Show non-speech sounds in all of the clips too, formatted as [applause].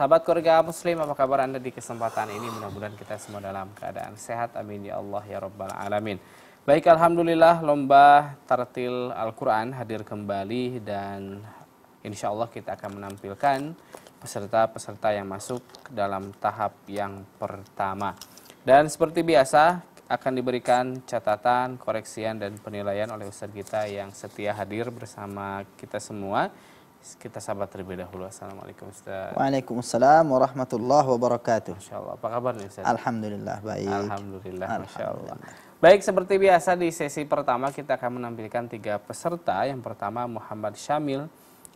Sahabat keluarga muslim, apa kabar Anda di kesempatan ini? Mudah-mudahan kita semua dalam keadaan sehat. Amin ya Allah ya Rabbal Alamin. Baik, Alhamdulillah lomba tartil Al-Quran hadir kembali dan insya Allah kita akan menampilkan peserta-peserta yang masuk dalam tahap yang pertama. Dan seperti biasa akan diberikan catatan, koreksian, dan penilaian oleh Ustadz kita yang setia hadir bersama kita semua kita sahabat terlebih dahulu. Assalamualaikum Ustaz. Waalaikumsalam warahmatullahi wabarakatuh. Masya Allah. Apa kabar nih Ustaz? Alhamdulillah baik. Alhamdulillah. Masya Allah. Baik, seperti biasa di sesi pertama kita akan menampilkan tiga peserta. Yang pertama Muhammad Syamil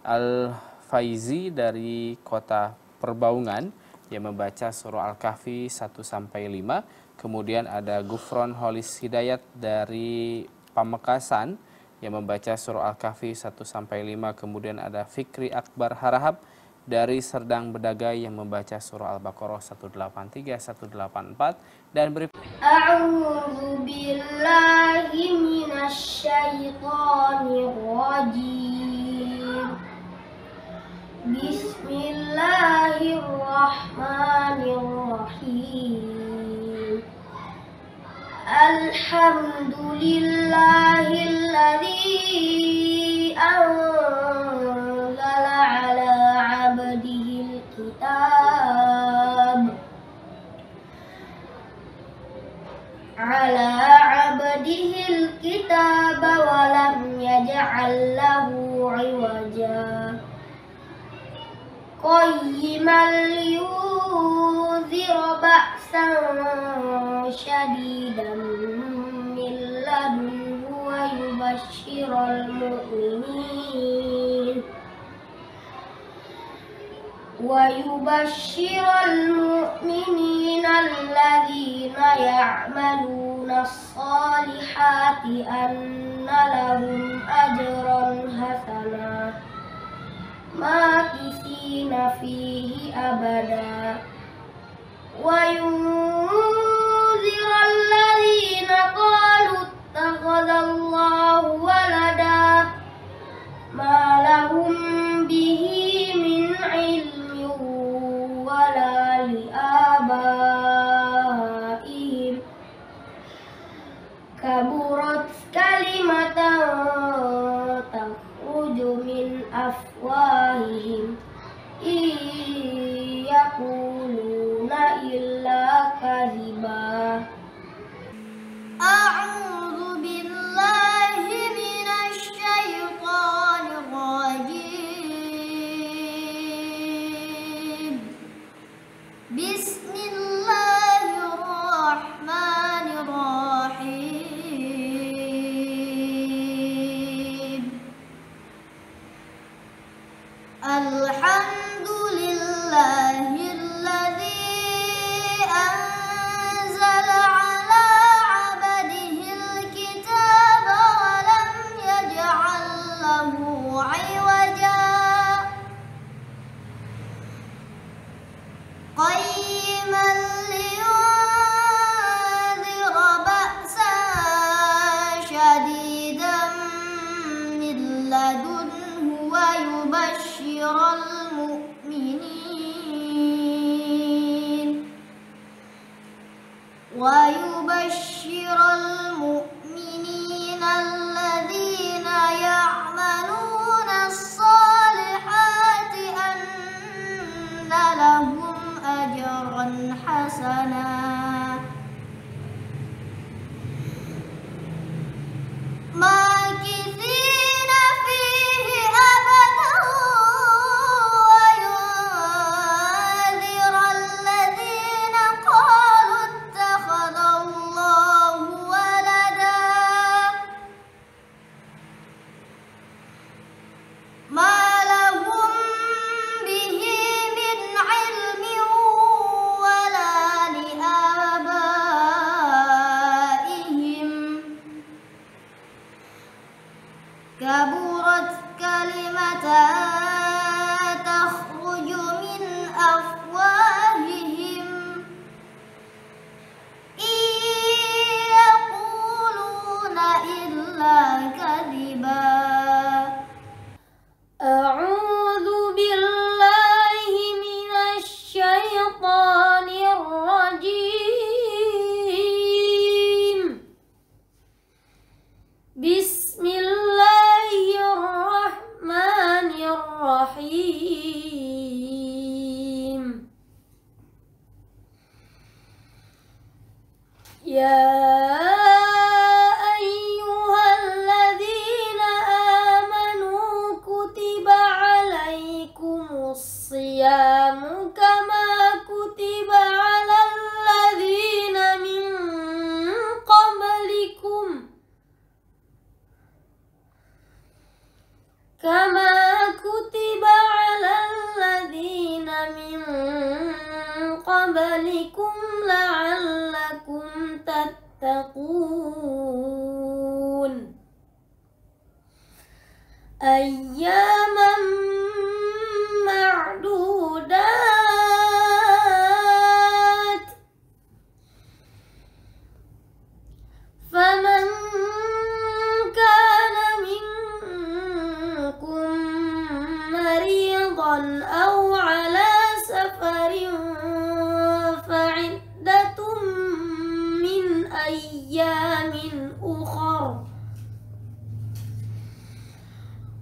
Al-Faizi dari kota Perbaungan yang membaca surah Al-Kahfi 1 sampai 5. Kemudian ada Gufron Holis Hidayat dari Pamekasan yang membaca surah Al-Kahfi 1 sampai 5, kemudian ada Fikri Akbar Harahap dari Serdang Bedagai yang membaca surah Al-Baqarah 183 184 dan beri A'udzu billahi minasyaitonir rajim Bismillahirrahmanirrahim الحمد لله الذي أنزل على عبده الكتاب على عبده الكتاب ولم يجعل له عوجا قيما لينذر بأسا شديدا من لدنه ويبشر المؤمنين ويبشر المؤمنين الذين يعملون الصالحات أن لهم أجرا حسنا ماكثين فيه أبدا وينفقون وتنذر الذين قالوا اتخذ الله ولدا ما لهم به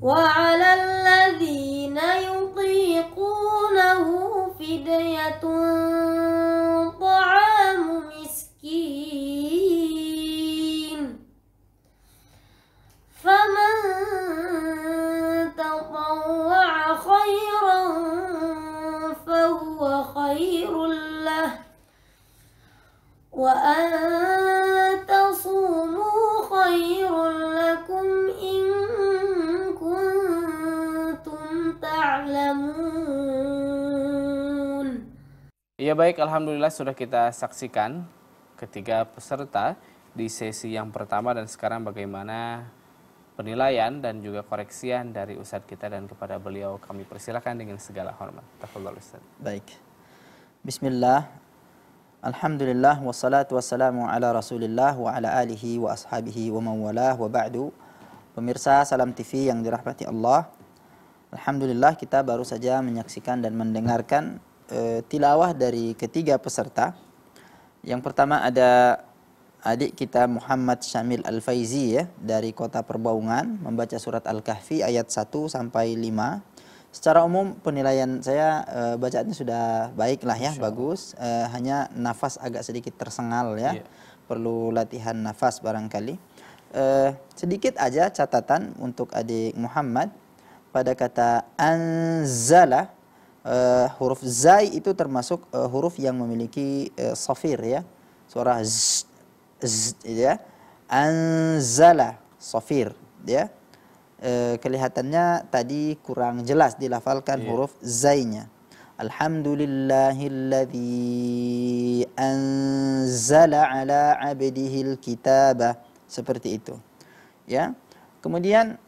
وعلى الذين يطيقونه فدية Ya baik, Alhamdulillah sudah kita saksikan ketiga peserta di sesi yang pertama dan sekarang bagaimana penilaian dan juga koreksian dari Ustadz kita dan kepada beliau kami persilahkan dengan segala hormat. Tafullah Ustadz. Baik. Bismillah. Alhamdulillah wassalatu wassalamu ala Rasulillah wa ala alihi wa ashabihi wa mawalah wa ba'du. Pemirsa Salam TV yang dirahmati Allah. Alhamdulillah kita baru saja menyaksikan dan mendengarkan e, tilawah dari ketiga peserta. Yang pertama ada adik kita Muhammad Syamil Al-Faizi ya dari Kota Perbaungan membaca surat Al-Kahfi ayat 1 sampai 5. Secara umum penilaian saya e, bacaannya sudah baik lah ya, Insya. bagus. E, hanya nafas agak sedikit tersengal ya. Yeah. Perlu latihan nafas barangkali. E, sedikit aja catatan untuk adik Muhammad pada kata anzala uh, huruf zai itu termasuk uh, huruf yang memiliki uh, safir ya. Suara z, z ya. Anzala safir ya. Uh, kelihatannya tadi kurang jelas dilafalkan yeah. huruf zainya. Alhamdulillahilladzi anzala ala abdihil kitaba seperti itu. Ya. Kemudian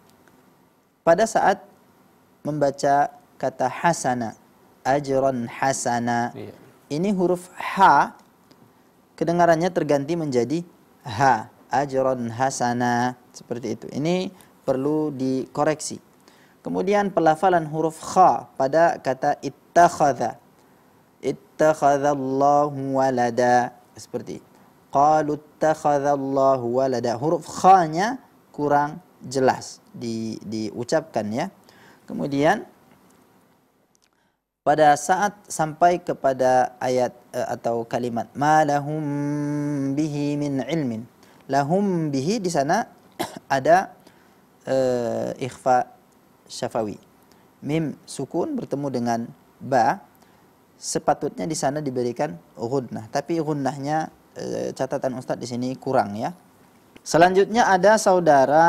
pada saat membaca kata hasana ajran hasana. Iya. Ini huruf h kedengarannya terganti menjadi h ajran hasana seperti itu. Ini perlu dikoreksi. Kemudian pelafalan huruf kha pada kata ittakhadha. Ittakhadha Allah walada seperti qalu ittakhadha Allah walada. Huruf kha-nya kurang jelas di diucapkan ya. Kemudian pada saat sampai kepada ayat uh, atau kalimat lahum bihi min ilmin lahum bihi di sana [clears throat] ada uh, ikhfa syafawi mim sukun bertemu dengan ba sepatutnya di sana diberikan ghunnah tapi ghunnahnya uh, catatan ustadz di sini kurang ya selanjutnya ada saudara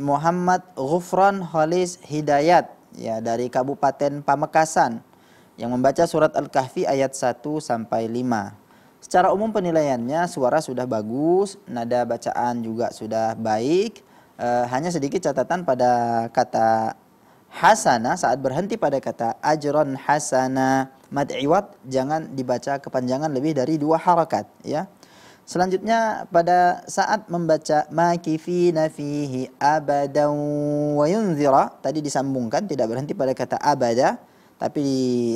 Muhammad Ghufran Khalis Hidayat ya dari Kabupaten Pamekasan yang membaca surat Al-Kahfi ayat 1 sampai 5. Secara umum penilaiannya suara sudah bagus, nada bacaan juga sudah baik. E, hanya sedikit catatan pada kata hasana saat berhenti pada kata ajron hasana mad'iwat jangan dibaca kepanjangan lebih dari dua harakat ya. Selanjutnya pada saat membaca makifina fihi abadan wa tadi disambungkan tidak berhenti pada kata abada tapi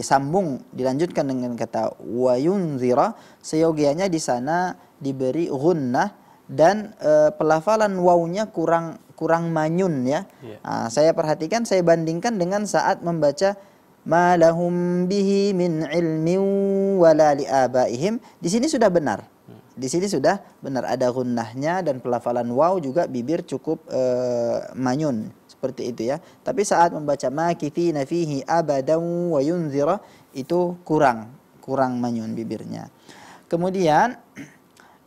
disambung dilanjutkan dengan kata wa yunzira seyogianya di sana diberi gunnah dan e, pelafalan wawunya kurang kurang manyun ya. Yeah. Iya. Nah, saya perhatikan saya bandingkan dengan saat membaca malahum bihi min ilmin wala li abaihim di sini sudah benar di sini sudah benar ada gunnahnya dan pelafalan waw juga bibir cukup e, manyun seperti itu ya. Tapi saat membaca makithina fihi abadan wa yunzira itu kurang kurang manyun bibirnya. Kemudian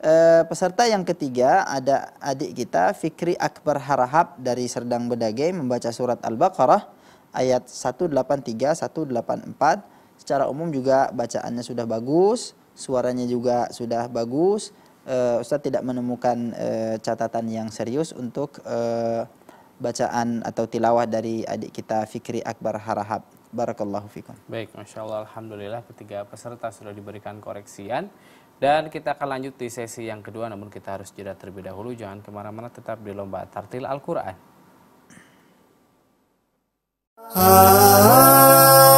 e, peserta yang ketiga ada adik kita Fikri Akbar Harahap dari Serdang bedagai membaca surat Al-Baqarah ayat 183 184 secara umum juga bacaannya sudah bagus suaranya juga sudah bagus. Uh, Ustadz tidak menemukan uh, catatan yang serius untuk uh, bacaan atau tilawah dari adik kita Fikri Akbar Harahap. Barakallahu fikum. Baik, Masya Allah, Alhamdulillah ketiga peserta sudah diberikan koreksian. Dan kita akan lanjut di sesi yang kedua, namun kita harus jeda terlebih dahulu. Jangan kemana-mana, tetap di Lomba Tartil Al-Quran. Ah.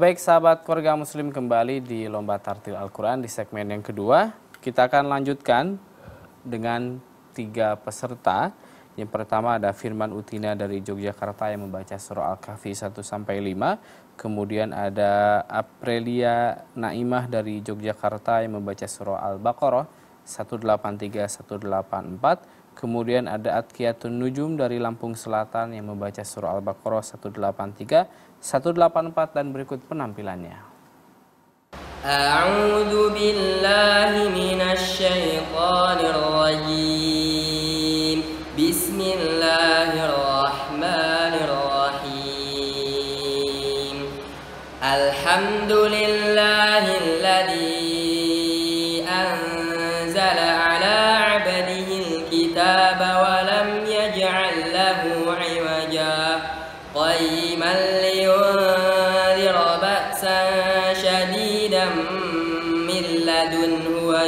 baik sahabat keluarga muslim kembali di Lomba Tartil Al-Quran di segmen yang kedua. Kita akan lanjutkan dengan tiga peserta. Yang pertama ada Firman Utina dari Yogyakarta yang membaca surah Al-Kahfi 1 sampai 5. Kemudian ada Aprilia Naimah dari Yogyakarta yang membaca surah Al-Baqarah 183 184. Kemudian ada Atkiatun Nujum dari Lampung Selatan yang membaca surah Al-Baqarah 183, 184 dan berikut penampilannya. A'udzu billahi من الشيطان الرجيم بسم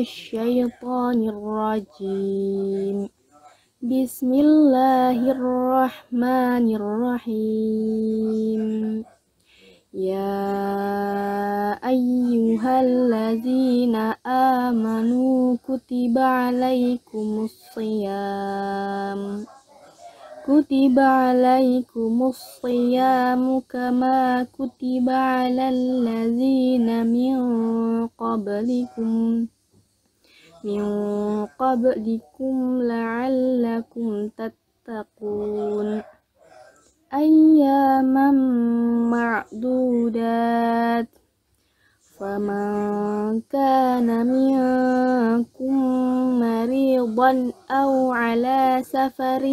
الشيطان الرجيم بسم الله الرحمن الرحيم يا أيها الذين آمنوا كتب عليكم الصيام كتب عليكم الصيام كما كتب على الذين من قبلكم من قبلكم لعلكم تتقون أياما معدودات فمن كان منكم مريضا أو على سفر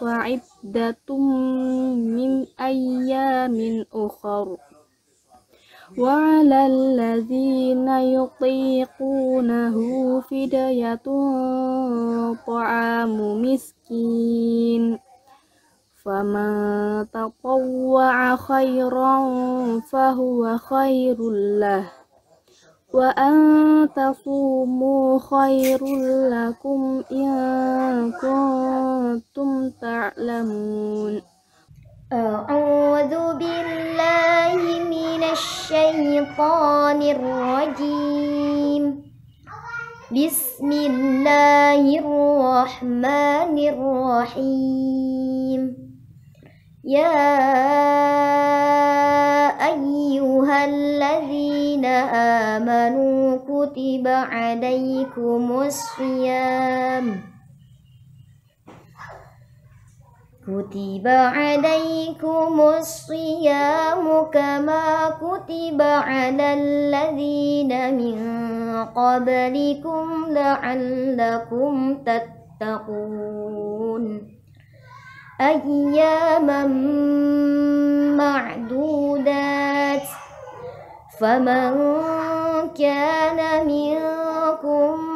فعدة من أيام أخر وعلى الذين يطيقونه فدية طعام مسكين فمن تطوع خيرا فهو خير له وأن تصوموا خير لكم إن كنتم تعلمون أعوذ بالله من الشيطان الرجيم بسم الله الرحمن الرحيم يا أيها الذين آمنوا كتب عليكم الصيام كتب عليكم الصيام كما كتب على الذين من قبلكم لعلكم تتقون أياما معدودات فمن كان منكم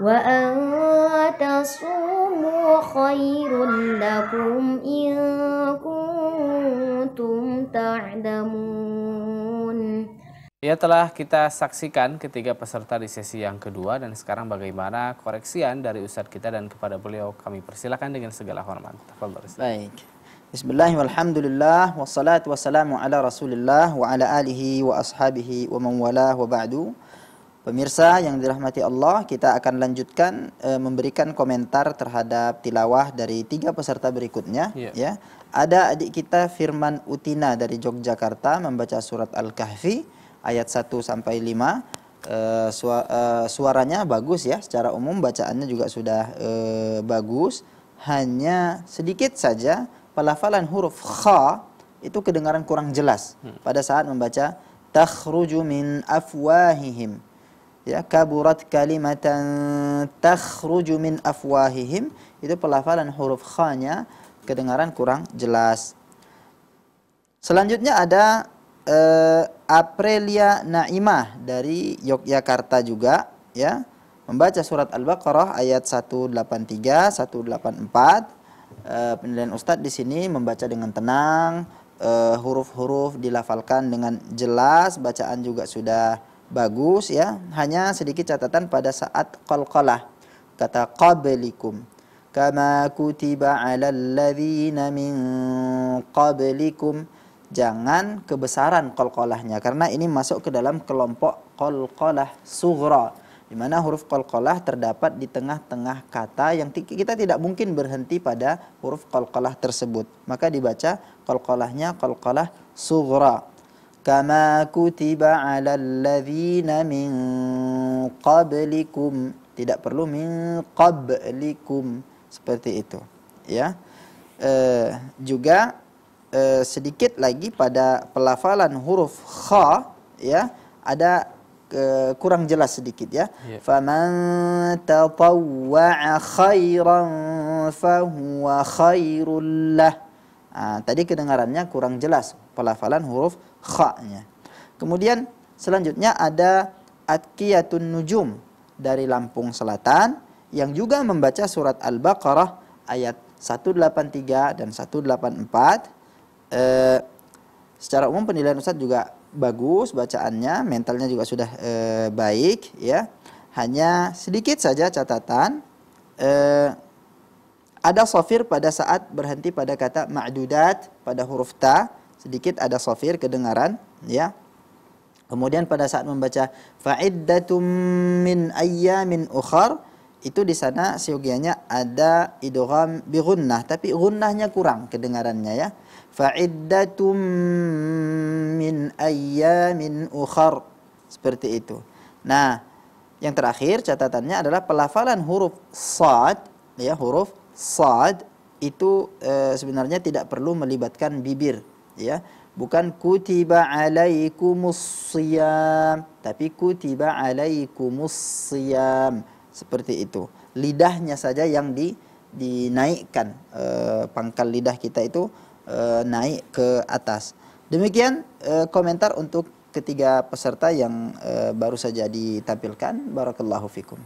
وأن تصوموا خير لكم إن كنتم تعلمون Ya telah kita saksikan ketiga peserta di sesi yang kedua dan sekarang bagaimana koreksian dari Ustadz kita dan kepada beliau kami persilahkan dengan segala hormat. Baik. Bismillahirrahmanirrahim. Alhamdulillah wassalatu wassalamu ala Rasulillah wa ala alihi wa ashabihi wa man wala wa ba'du. Pemirsa yang dirahmati Allah, kita akan lanjutkan e, memberikan komentar terhadap tilawah dari tiga peserta berikutnya. Yeah. Ya, ada adik kita Firman Utina dari Yogyakarta membaca surat Al-Kahfi ayat 1 sampai 5. E, sua, e, suaranya bagus ya, secara umum bacaannya juga sudah e, bagus. Hanya sedikit saja pelafalan huruf kha itu kedengaran kurang jelas hmm. pada saat membaca takhruju min afwahihim ya kaburat kalimatan takhruju min afwahihim itu pelafalan huruf kha kedengaran kurang jelas. Selanjutnya ada uh, eh, Na'ima Naimah dari Yogyakarta juga ya membaca surat Al-Baqarah ayat 183 184 uh, penilaian Ustadz di sini membaca dengan tenang eh, huruf-huruf dilafalkan dengan jelas bacaan juga sudah bagus ya. Hanya sedikit catatan pada saat qalqalah. Kata qablikum. Kama kutiba ala alladhina min qablikum. Jangan kebesaran qalqalahnya karena ini masuk ke dalam kelompok qalqalah sughra di mana huruf qalqalah terdapat di tengah-tengah kata yang kita tidak mungkin berhenti pada huruf qalqalah tersebut. Maka dibaca qalqalahnya qalqalah sughra kama kutiba alal ladzina min qablikum tidak perlu min qablikum seperti itu ya e, juga e, sedikit lagi pada pelafalan huruf kha ya ada e, kurang jelas sedikit ya yeah. faman tatawwa'a khairan fahuwa khairul lah ah, tadi kedengarannya kurang jelas pelafalan huruf kha-nya. Kemudian selanjutnya ada Atqiyatun Nujum dari Lampung Selatan yang juga membaca surat Al-Baqarah ayat 183 dan 184. Eh, secara umum penilaian Ustadz juga bagus bacaannya, mentalnya juga sudah eh, baik ya. Hanya sedikit saja catatan eh, ada sofir pada saat berhenti pada kata ma'dudat pada huruf ta sedikit ada sofir kedengaran ya kemudian pada saat membaca fa'iddatum min ayyamin ukhar itu di sana seyogianya ada idgham bi gunnah tapi gunnahnya kurang kedengarannya ya fa'iddatum min ayyamin ukhar seperti itu nah yang terakhir catatannya adalah pelafalan huruf sad ya huruf sad itu e, sebenarnya tidak perlu melibatkan bibir ya bukan kutiba alaikumus siyam tapi kutiba alaikumus siyam seperti itu lidahnya saja yang di dinaikkan e, pangkal lidah kita itu e, naik ke atas demikian e, komentar untuk ketiga peserta yang e, baru saja ditampilkan barakallahu fikum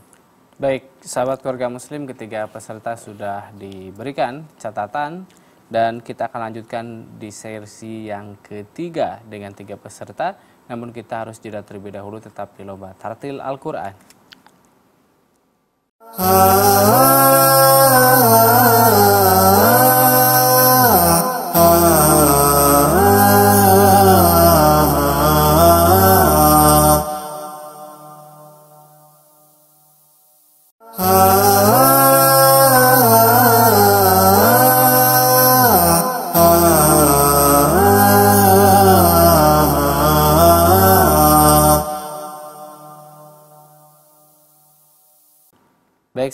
baik sahabat keluarga muslim ketiga peserta sudah diberikan catatan dan kita akan lanjutkan di sesi yang ketiga dengan tiga peserta. Namun kita harus jeda terlebih dahulu tetap di lomba tartil Al-Quran. Ah.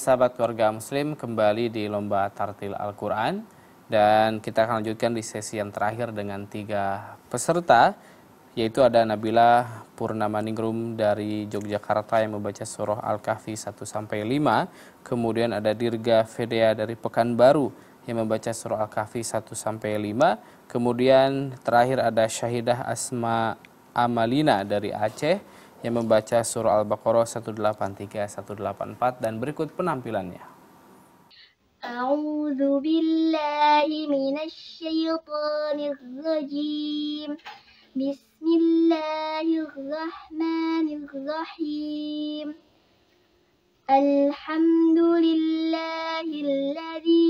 sahabat keluarga muslim kembali di lomba tartil Al-Quran dan kita akan lanjutkan di sesi yang terakhir dengan tiga peserta yaitu ada Nabila Purnama Ningrum dari Yogyakarta yang membaca surah Al-Kahfi 1 sampai 5, kemudian ada Dirga Fedea dari Pekanbaru yang membaca surah Al-Kahfi 1 sampai 5, kemudian terakhir ada Syahidah Asma Amalina dari Aceh yang membaca surah Al-Baqarah 183-184 dan berikut penampilannya. A'udzu billahi minasy syaithanir rajim. Bismillahirrahmanirrahim. Alhamdulillahilladzi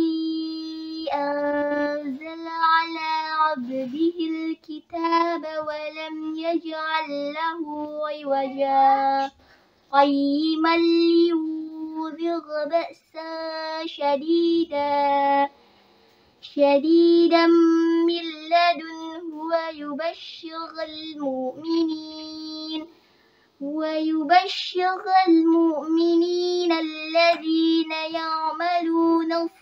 أنزل على عبده الكتاب ولم يجعل له عوجا قيما لينذر بأسا شديدا شديدا من لدنه ويبشر المؤمنين ويبشر المؤمنين الذين يعملون الصالحات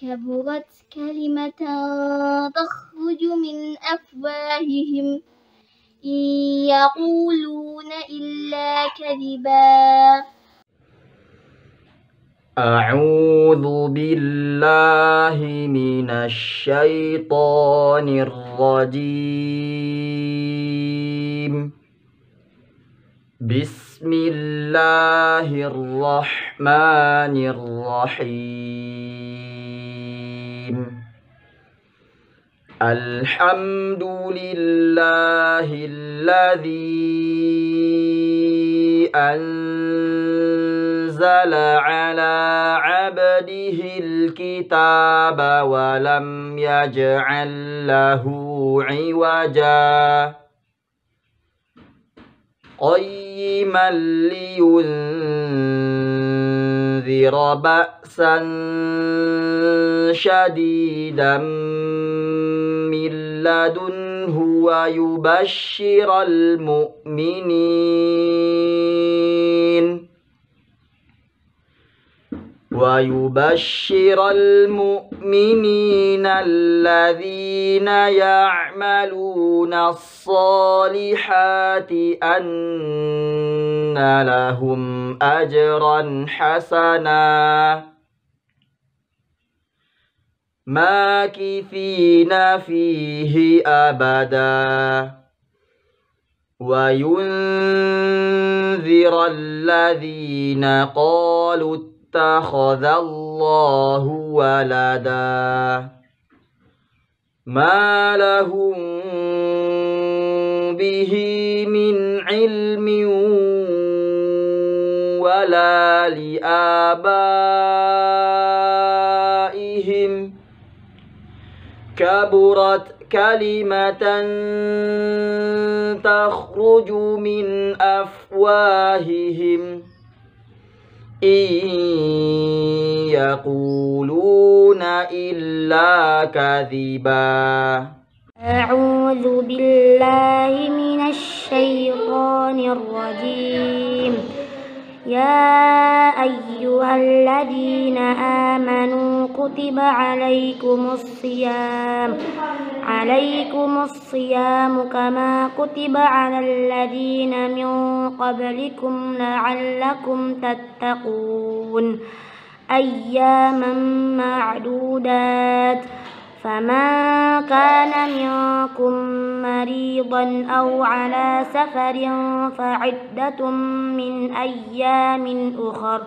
كبرت كلمة تخرج من أفواههم إن يقولون إلا كذبا أعوذ بالله من الشيطان الرجيم بسم الله الرحمن الرحيم الحمد لله الذي أنزل على عبده الكتاب ولم يجعل له عوجا قيما لينذر بأسا شديدا من لدنه ويبشر المؤمنين ويبشر المؤمنين الذين يعملون الصالحات أن لهم أجرا حسناً ماكثين فيه أبدا وينذر الذين قالوا اتخذ الله ولدا ما لهم به من علم ولا لآبائهم كبرت كلمة تخرج من أفواههم إن يقولون إلا كذبا أعوذ بالله من الشيطان الرجيم يا أيها الذين آمنوا كتب عليكم الصيام عليكم الصيام كما كتب على الذين من قبلكم لعلكم تتقون أياما معدودات فمن كان منكم مريضا أو على سفر فعدة من أيام أخر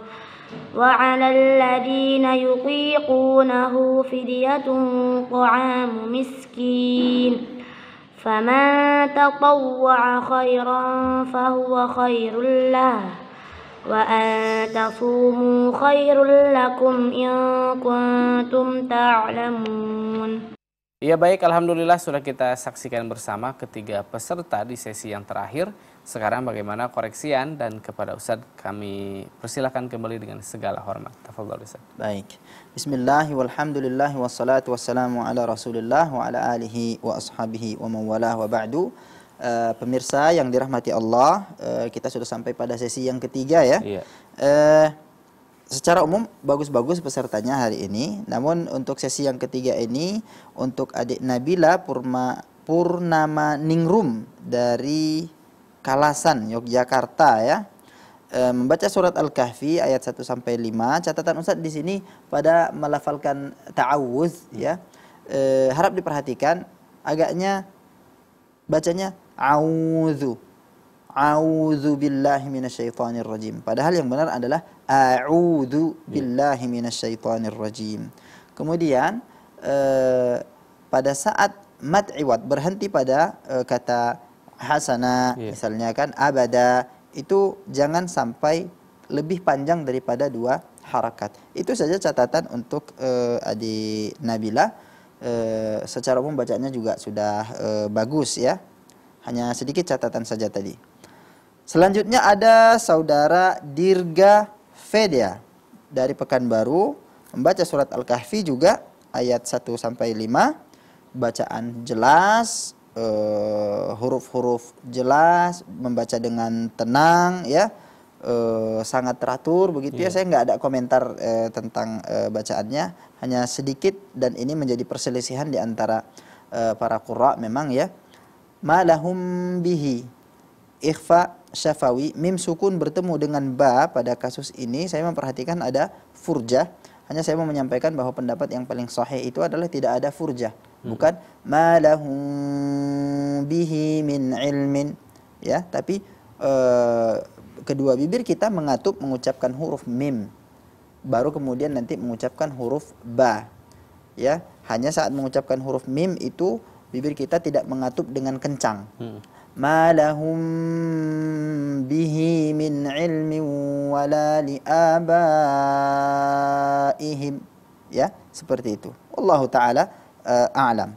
وعلى الذين يطيقونه فدية طعام مسكين فمن تطوع خيرا فهو خير له وأن تصوموا خير لكم إن كنتم تعلمون Ya baik, Alhamdulillah sudah kita saksikan bersama ketiga peserta di sesi yang terakhir. Sekarang bagaimana koreksian dan kepada Ustadz kami persilahkan kembali dengan segala hormat. Tafadhol Ustaz. Baik. Bismillahirrahmanirrahim. wassalatu wassalamu ala Rasulillah wa ala alihi wa ashabihi wa mawalah wa ba'du. Uh, pemirsa yang dirahmati Allah, uh, kita sudah sampai pada sesi yang ketiga ya. Iya. Uh, secara umum bagus-bagus pesertanya hari ini. Namun untuk sesi yang ketiga ini untuk adik Nabila Purma Purnama Ningrum dari Kalasan, Yogyakarta ya. E, membaca surat Al-Kahfi ayat 1 sampai 5. Catatan Ustaz di sini pada melafalkan ta'awuz hmm. ya. E, harap diperhatikan agaknya bacanya auzu. auzu billahi minasyaitonir rajim. Padahal yang benar adalah a'udzu billahi minasyaitonir rajim. Kemudian e, pada saat mat'iwat berhenti pada e, kata hasana yeah. misalnya kan abada itu jangan sampai lebih panjang daripada dua harakat. Itu saja catatan untuk uh, eh, Adi Nabila. Uh, secara umum bacanya juga sudah uh, bagus ya. Hanya sedikit catatan saja tadi. Selanjutnya ada saudara Dirga Fedia dari Pekanbaru membaca surat Al-Kahfi juga ayat 1 sampai 5 bacaan jelas Eh, huruf-huruf jelas, membaca dengan tenang, ya uh, sangat teratur begitu yeah. ya. Iya. Saya nggak ada komentar uh, tentang uh, bacaannya, hanya sedikit dan ini menjadi perselisihan di antara uh, para qurra memang ya. Malahum bihi ikhfa syafawi mim sukun bertemu dengan ba pada kasus ini saya memperhatikan ada furja. Hanya saya mau menyampaikan bahwa pendapat yang paling sahih itu adalah tidak ada furja. Hmm. bukan malahum bihi min ilmin ya tapi uh, kedua bibir kita mengatup mengucapkan huruf mim baru kemudian nanti mengucapkan huruf ba ya hanya saat mengucapkan huruf mim itu bibir kita tidak mengatup dengan kencang hmm. malahum bihi min ilmin wala liabaihim ya seperti itu Allah taala uh, a'lam.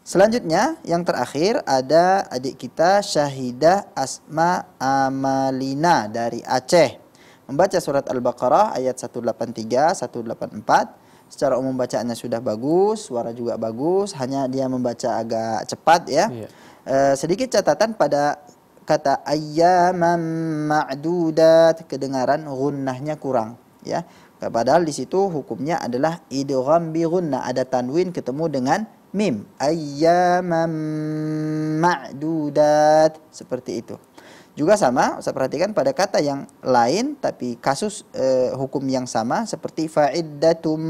Selanjutnya yang terakhir ada adik kita Syahidah Asma Amalina dari Aceh. Membaca surat Al-Baqarah ayat 183, 184. Secara umum bacaannya sudah bagus, suara juga bagus, hanya dia membaca agak cepat ya. Yeah. Iya. Uh, sedikit catatan pada kata ayyaman ma'dudat kedengaran gunnahnya kurang ya Nah, padahal di situ hukumnya adalah idgham bi ada tanwin ketemu dengan mim. ayyaman ma'dudat seperti itu. Juga sama, saya perhatikan pada kata yang lain tapi kasus e, hukum yang sama seperti fa'iddatum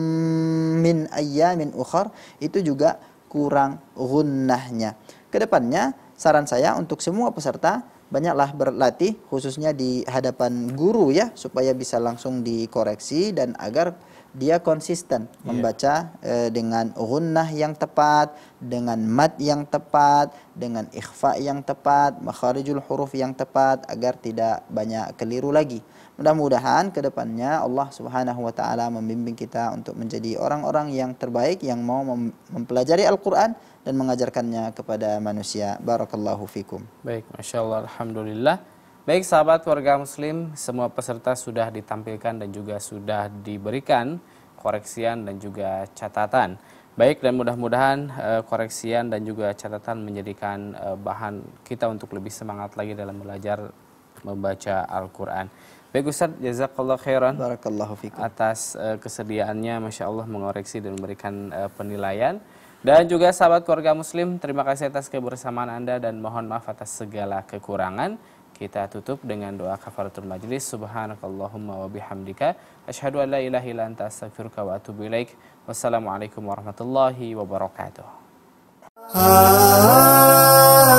min ayyamin ukhar itu juga kurang gunnahnya. Kedepannya saran saya untuk semua peserta banyaklah berlatih khususnya di hadapan guru ya supaya bisa langsung dikoreksi dan agar dia konsisten yeah. membaca e, dengan gunnah yang tepat, dengan mad yang tepat, dengan ikhfa yang tepat, makharijul huruf yang tepat agar tidak banyak keliru lagi. Mudah-mudahan ke depannya Allah Subhanahu Wa Taala membimbing kita untuk menjadi orang-orang yang terbaik yang mau mempelajari Al-Quran dan mengajarkannya kepada manusia. Barakallahu fikum. Baik, masya Allah, alhamdulillah. Baik sahabat warga muslim, semua peserta sudah ditampilkan dan juga sudah diberikan koreksian dan juga catatan. Baik dan mudah-mudahan eh, koreksian dan juga catatan menjadikan eh, bahan kita untuk lebih semangat lagi dalam belajar membaca Al-Quran. Baik Ustaz, jazakallah khairan Barakallahu fikum. atas uh, kesediaannya Masya Allah mengoreksi dan memberikan uh, penilaian. Dan juga sahabat keluarga muslim, terima kasih atas kebersamaan Anda dan mohon maaf atas segala kekurangan. Kita tutup dengan doa kafaratul majlis. Subhanakallahumma wa bihamdika. Ashadu an la ilahi ila anta astagfiruka wa atubu ilaik. Wassalamualaikum warahmatullahi wabarakatuh. Ah.